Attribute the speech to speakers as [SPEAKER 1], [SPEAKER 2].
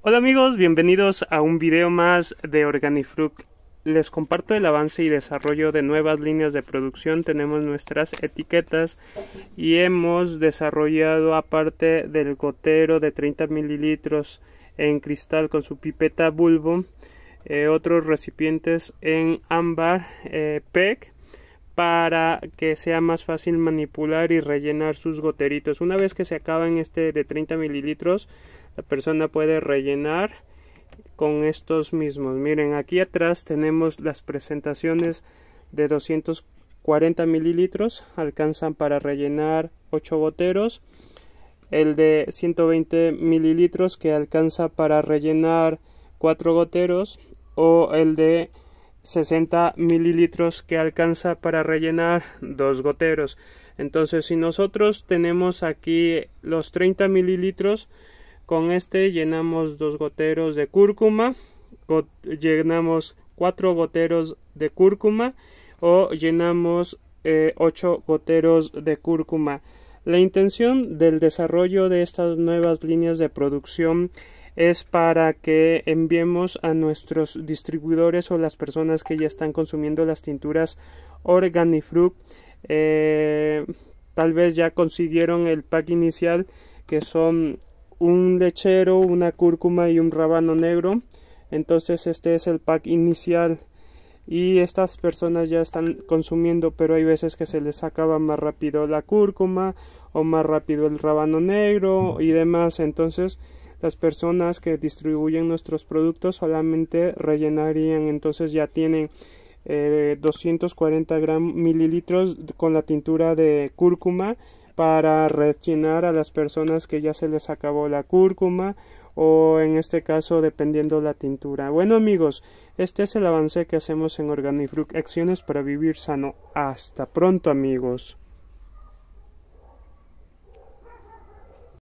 [SPEAKER 1] Hola amigos, bienvenidos a un video más de Organifruit. Les comparto el avance y desarrollo de nuevas líneas de producción. Tenemos nuestras etiquetas y hemos desarrollado aparte del gotero de 30 mililitros en cristal con su pipeta bulbo, eh, otros recipientes en ámbar eh, PEC para que sea más fácil manipular y rellenar sus goteritos. Una vez que se acaban este de 30 mililitros, la persona puede rellenar con estos mismos. Miren, aquí atrás tenemos las presentaciones de 240 mililitros, alcanzan para rellenar 8 goteros. El de 120 mililitros que alcanza para rellenar 4 goteros o el de 60 mililitros que alcanza para rellenar dos goteros. Entonces, si nosotros tenemos aquí los 30 mililitros, con este llenamos dos goteros de cúrcuma, llenamos cuatro goteros de cúrcuma o llenamos eh, ocho goteros de cúrcuma. La intención del desarrollo de estas nuevas líneas de producción es para que enviemos a nuestros distribuidores o las personas que ya están consumiendo las tinturas Organifruit. Eh, tal vez ya consiguieron el pack inicial que son un lechero, una cúrcuma y un rabano negro. Entonces este es el pack inicial y estas personas ya están consumiendo, pero hay veces que se les acaba más rápido la cúrcuma o más rápido el rabano negro y demás. Entonces las personas que distribuyen nuestros productos solamente rellenarían, entonces ya tienen 240 eh, mililitros con la tintura de cúrcuma para rellenar a las personas que ya se les acabó la cúrcuma o en este caso dependiendo la tintura. Bueno amigos, este es el avance que hacemos en Organifruit, acciones para vivir sano. Hasta pronto amigos.